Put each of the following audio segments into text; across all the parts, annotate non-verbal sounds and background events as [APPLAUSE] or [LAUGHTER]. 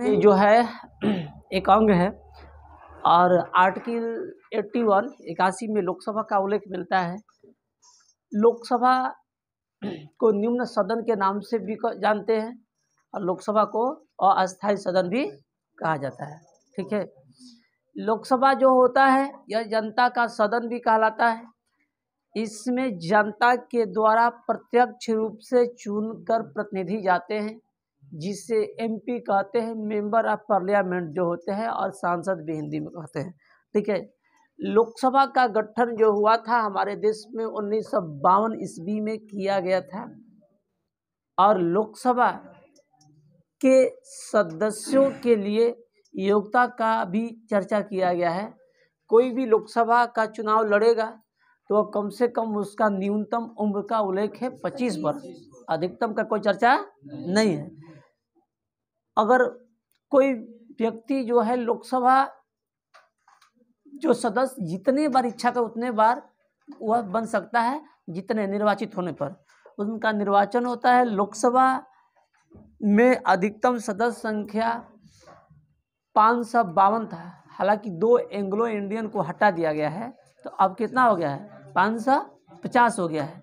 ये जो है [CLEARS THROAT] एक अंग है और आर्टिकल एट्टी वन इक्यासी में लोकसभा का उल्लेख मिलता है लोकसभा को निम्न सदन के नाम से भी जानते हैं और लोकसभा को अस्थायी सदन भी कहा जाता है ठीक है लोकसभा जो होता है यह जनता का सदन भी कहलाता है इसमें जनता के द्वारा प्रत्यक्ष रूप से चुनकर प्रतिनिधि जाते हैं जिसे एमपी कहते हैं मेंबर ऑफ पार्लियामेंट जो होते हैं और सांसद भी हिंदी में कहते हैं ठीक है लोकसभा का गठन जो हुआ था हमारे देश में उन्नीस सौ ईस्वी में किया गया था और लोकसभा के सदस्यों के लिए योग्यता का भी चर्चा किया गया है कोई भी लोकसभा का चुनाव लड़ेगा तो कम से कम उसका न्यूनतम उम्र का उल्लेख है पच्चीस वर्ष अधिकतम का कोई चर्चा नहीं है अगर कोई व्यक्ति जो है लोकसभा जो सदस्य जितने बार इच्छा कर उतने बार वह बन सकता है जितने निर्वाचित होने पर उनका निर्वाचन होता है लोकसभा में अधिकतम सदस्य संख्या पाँच सौ बावन था हालांकि दो एंग्लो इंडियन को हटा दिया गया है तो अब कितना हो गया है पाँच सौ पचास हो गया है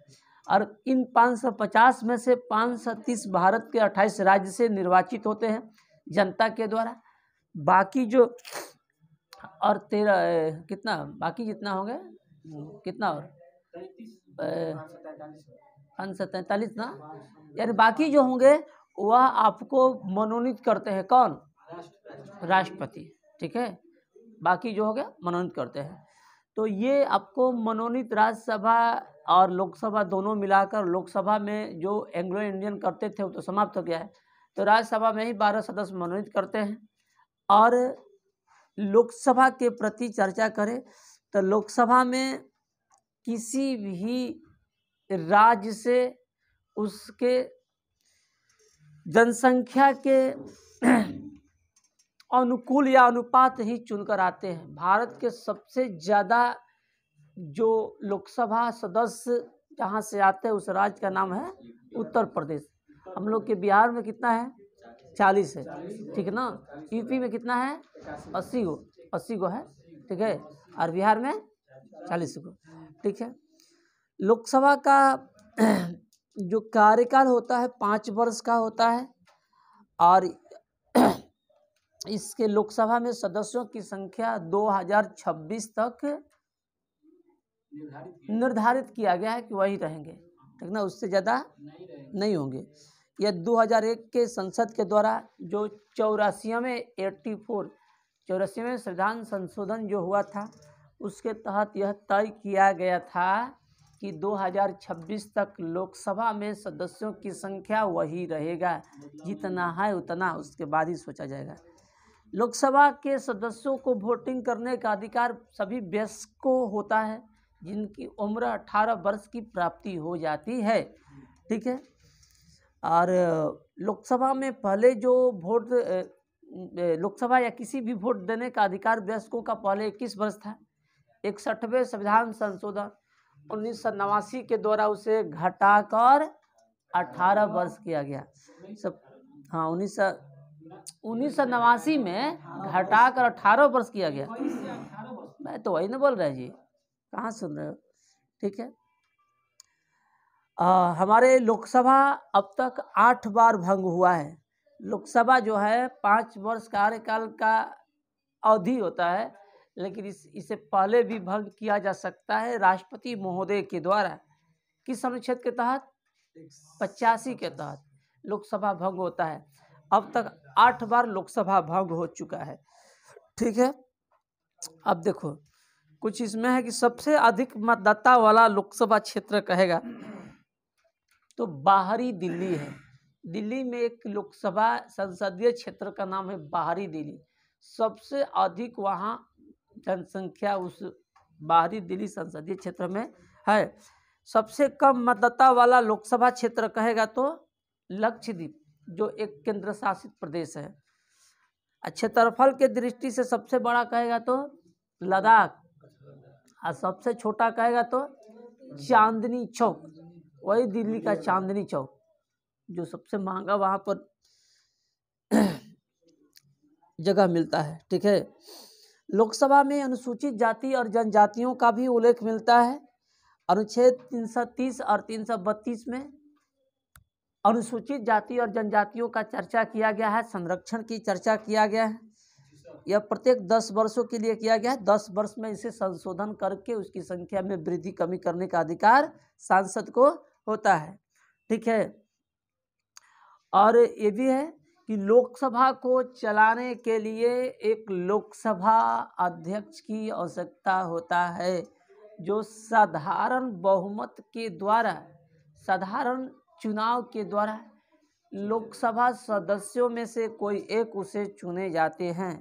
और इन 550 में से 530 भारत के 28 राज्य से निर्वाचित होते हैं जनता के द्वारा बाकी जो और तेरह कितना बाकी कितना होंगे कितना और पाँच सौ तैंतालीस ना यानी बाकी जो होंगे वह आपको मनोनीत करते हैं कौन राष्ट्रपति ठीक है बाकी जो हो गया मनोनीत करते हैं तो ये आपको मनोनीत राज्यसभा और लोकसभा दोनों मिलाकर लोकसभा में जो एंग्लो इंडियन करते थे वो तो समाप्त हो गया है तो राज्यसभा में ही बारह सदस्य मनोनीत करते हैं और लोकसभा के प्रति चर्चा करें तो लोकसभा में किसी भी राज्य से उसके जनसंख्या के अनुकूल या अनुपात ही चुनकर आते हैं भारत के सबसे ज़्यादा जो लोकसभा सदस्य जहाँ से आते हैं उस राज्य का नाम है उत्तर प्रदेश हम लोग के बिहार में कितना है चालीस है ठीक है ना यूपी में कितना है अस्सी गो अस्सी गो है ठीक है और बिहार में चालीस गो ठीक है लोकसभा का [CLEARS THROAT] जो कार्यकाल होता है पाँच वर्ष का होता है और [CLEARS THROAT] इसके लोकसभा में सदस्यों की संख्या 2026 तक निर्धारित किया गया है कि वही रहेंगे ठीक ना उससे ज़्यादा नहीं, नहीं होंगे यह 2001 के संसद के द्वारा जो चौरासीवें एट्टी फोर चौरासीवें संविधान संशोधन जो हुआ था उसके तहत यह तय किया गया था कि 2026 तक लोकसभा में सदस्यों की संख्या वही रहेगा जितना है उतना उसके बाद ही सोचा जाएगा लोकसभा के सदस्यों को वोटिंग करने का अधिकार सभी व्यस्क को होता है जिनकी उम्र 18 वर्ष की प्राप्ति हो जाती है ठीक है और लोकसभा में पहले जो वोट लोकसभा या किसी भी वोट देने का अधिकार वयस्कों का पहले इक्कीस वर्ष था इकसठवें संविधान संशोधन उन्नीस सौ नवासी के द्वारा उसे घटाकर अठारह वर्ष किया गया सब हाँ उन्नीस सौ उन्नीस सौ नवासी में घटाकर अठारह वर्ष किया गया मैं तो वही ना बोल रहा जी कहाँ सुन रहे हो ठीक है आ, हमारे लोकसभा अब तक आठ बार भंग हुआ है लोकसभा जो है पाँच वर्ष कार्यकाल का अवधि होता है लेकिन इस इसे पहले भी भंग किया जा सकता है राष्ट्रपति महोदय के द्वारा किस अनुच्छेद के तहत पचासी के तहत लोकसभा भंग होता है अब तक आठ बार लोकसभा भंग हो चुका है ठीक है अब देखो कुछ इसमें है कि सबसे अधिक मतदाता वाला लोकसभा क्षेत्र कहेगा तो बाहरी दिल्ली है दिल्ली में एक लोकसभा संसदीय क्षेत्र का नाम है बाहरी दिल्ली सबसे अधिक वहाँ जनसंख्या उस बाहरी दिल्ली संसदीय क्षेत्र में है सबसे कम मतदाता वाला लोकसभा क्षेत्र कहेगा तो लक्षद्वीप जो एक केंद्र शासित प्रदेश है क्षेत्रफल के दृष्टि से सबसे बड़ा कहेगा तो लद्दाख और सबसे छोटा कहेगा तो चांदनी चौक वही दिल्ली का चांदनी चौक जो सबसे महंगा वहाँ पर जगह मिलता है ठीक है लोकसभा में अनुसूचित जाति और जनजातियों का भी उल्लेख मिलता है अनुच्छेद 330 और 332 में अनुसूचित जाति और जनजातियों का चर्चा किया गया है संरक्षण की चर्चा किया गया है यह प्रत्येक दस वर्षों के लिए किया गया है दस वर्ष में इसे संशोधन करके उसकी संख्या में वृद्धि कमी करने का अधिकार सांसद को होता है ठीक है और ये भी है कि लोकसभा को चलाने के लिए एक लोकसभा अध्यक्ष की आवश्यकता होता है जो साधारण बहुमत के द्वारा साधारण चुनाव के द्वारा लोकसभा सदस्यों में से कोई एक उसे चुने जाते हैं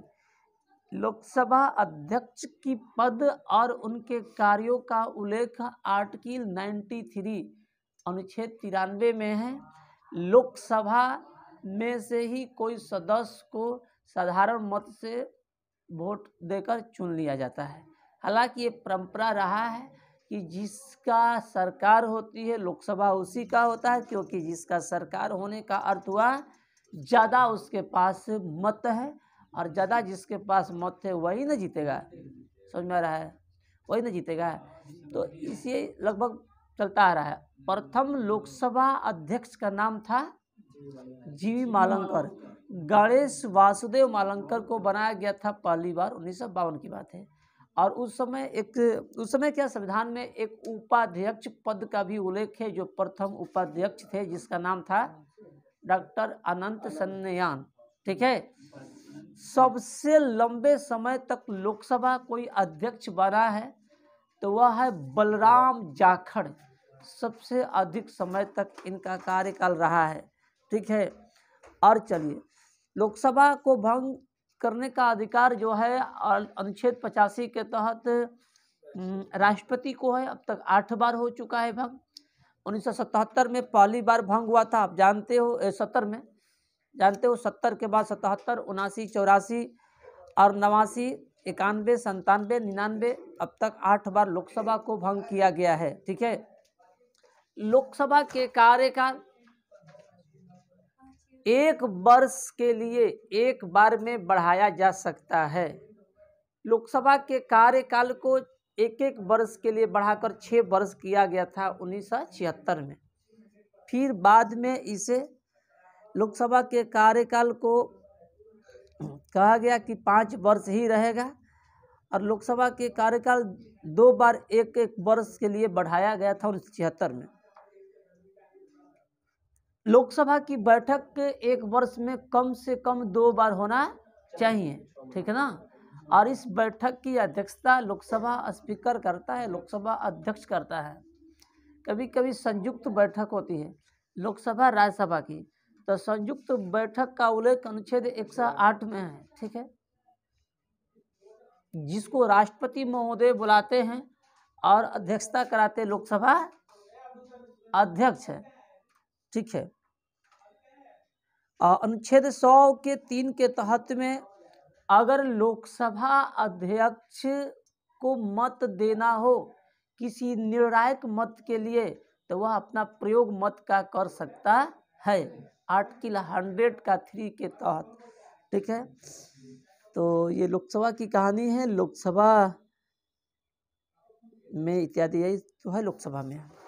लोकसभा अध्यक्ष की पद और उनके कार्यों का उल्लेख आर्टिकल 93 अनुच्छेद तिरानवे में है लोकसभा में से ही कोई सदस्य को साधारण मत से वोट देकर चुन लिया जाता है हालांकि ये परंपरा रहा है कि जिसका सरकार होती है लोकसभा उसी का होता है क्योंकि जिसका सरकार होने का अर्थ हुआ ज़्यादा उसके पास मत है और ज़्यादा जिसके पास मौत थे वही ना जीतेगा समझ में आ रहा है वही ना जीतेगा तो इसे लगभग चलता आ रहा है प्रथम लोकसभा अध्यक्ष का नाम था जीवी मालंकर गणेश वासुदेव मालंकर को बनाया गया था पहली बार उन्नीस की बात है और उस समय एक उस समय क्या संविधान में एक उपाध्यक्ष पद का भी उल्लेख है जो प्रथम उपाध्यक्ष थे जिसका नाम था डॉक्टर अनंत सन्यान ठीक है सबसे लंबे समय तक लोकसभा कोई अध्यक्ष बना है तो वह है बलराम जाखड़ सबसे अधिक समय तक इनका कार्यकाल रहा है ठीक है और चलिए लोकसभा को भंग करने का अधिकार जो है अनुच्छेद पचासी के तहत राष्ट्रपति को है अब तक आठ बार हो चुका है भंग उन्नीस में पहली बार भंग हुआ था आप जानते हो सत्तर में जानते हो सत्तर के बाद सतहत्तर उनासी चौरासी और नवासी इक्यानवे संतानवे निन्यानवे अब तक आठ बार लोकसभा को भंग किया गया है ठीक है लोकसभा के कार्यकाल एक वर्ष के लिए एक बार में बढ़ाया जा सकता है लोकसभा के कार्यकाल को एक एक वर्ष के लिए बढ़ाकर छः वर्ष किया गया था उन्नीस में फिर बाद में इसे लोकसभा के कार्यकाल को कहा गया कि पाँच वर्ष ही रहेगा और लोकसभा के कार्यकाल दो बार एक एक वर्ष के लिए बढ़ाया गया था उन्नीस छिहत्तर में लोकसभा की बैठक के एक वर्ष में कम से कम दो बार होना चाहिए ठीक है ना और इस बैठक की अध्यक्षता लोकसभा स्पीकर करता है लोकसभा अध्यक्ष करता है कभी कभी संयुक्त बैठक होती है लोकसभा राज्यसभा की तो संयुक्त बैठक का उल्लेख अनुच्छेद 108 में है ठीक है जिसको राष्ट्रपति महोदय बुलाते हैं और अध्यक्षता कराते लोकसभा अध्यक्ष है ठीक है अनुच्छेद सौ के तीन के तहत में अगर लोकसभा अध्यक्ष को मत देना हो किसी निर्णायक मत के लिए तो वह अपना प्रयोग मत का कर सकता है आठ किला हंड्रेड का थ्री के तहत ठीक है तो ये लोकसभा की कहानी है लोकसभा में इत्यादि यही जो तो है लोकसभा में